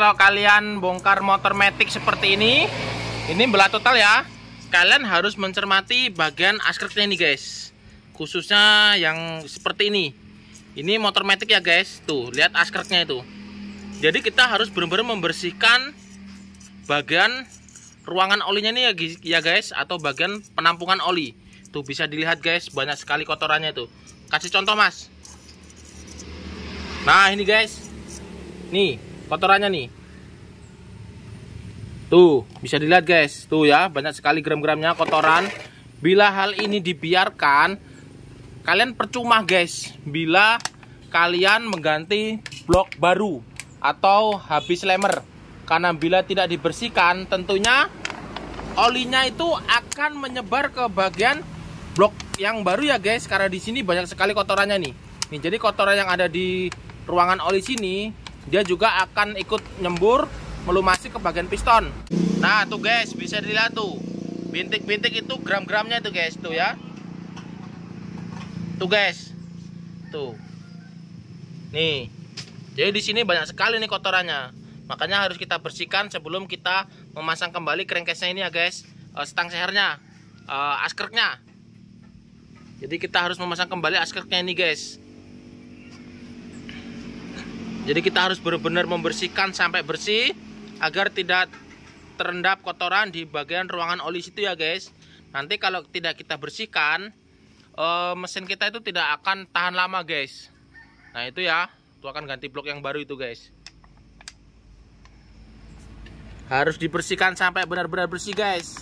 Kalau kalian bongkar motor metik seperti ini, ini belah total ya. Kalian harus mencermati bagian askretnya ini guys. Khususnya yang seperti ini. Ini motor metik ya guys. Tuh, lihat askretnya itu. Jadi kita harus benar-benar membersihkan bagian ruangan olinya ini ya, ya guys atau bagian penampungan oli. Tuh bisa dilihat guys, banyak sekali kotorannya itu. Kasih contoh, Mas. Nah, ini guys. Nih, kotorannya nih Tuh, bisa dilihat guys. Tuh ya, banyak sekali gram-gramnya kotoran. Bila hal ini dibiarkan, kalian percuma guys. Bila kalian mengganti blok baru atau habis lemer. Karena bila tidak dibersihkan, tentunya olinya itu akan menyebar ke bagian blok yang baru ya guys. Karena di sini banyak sekali kotorannya nih. Nih, jadi kotoran yang ada di ruangan oli sini, dia juga akan ikut nyembur melumasi ke bagian piston nah tuh guys bisa dilihat tuh bintik-bintik itu gram-gramnya tuh guys tuh ya tuh guys tuh nih jadi di sini banyak sekali nih kotorannya makanya harus kita bersihkan sebelum kita memasang kembali crankcase ini ya guys eh, stang sehernya eh, askernya jadi kita harus memasang kembali askernya ini guys jadi kita harus benar-benar membersihkan sampai bersih agar tidak terendap kotoran di bagian ruangan oli situ ya guys nanti kalau tidak kita bersihkan eh, mesin kita itu tidak akan tahan lama guys nah itu ya itu akan ganti blok yang baru itu guys harus dibersihkan sampai benar-benar bersih guys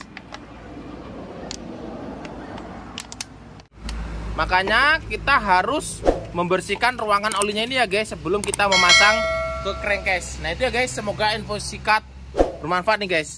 makanya kita harus membersihkan ruangan olinya ini ya guys sebelum kita memasang ke crankcase. Nah itu ya guys, semoga info sikat bermanfaat nih guys.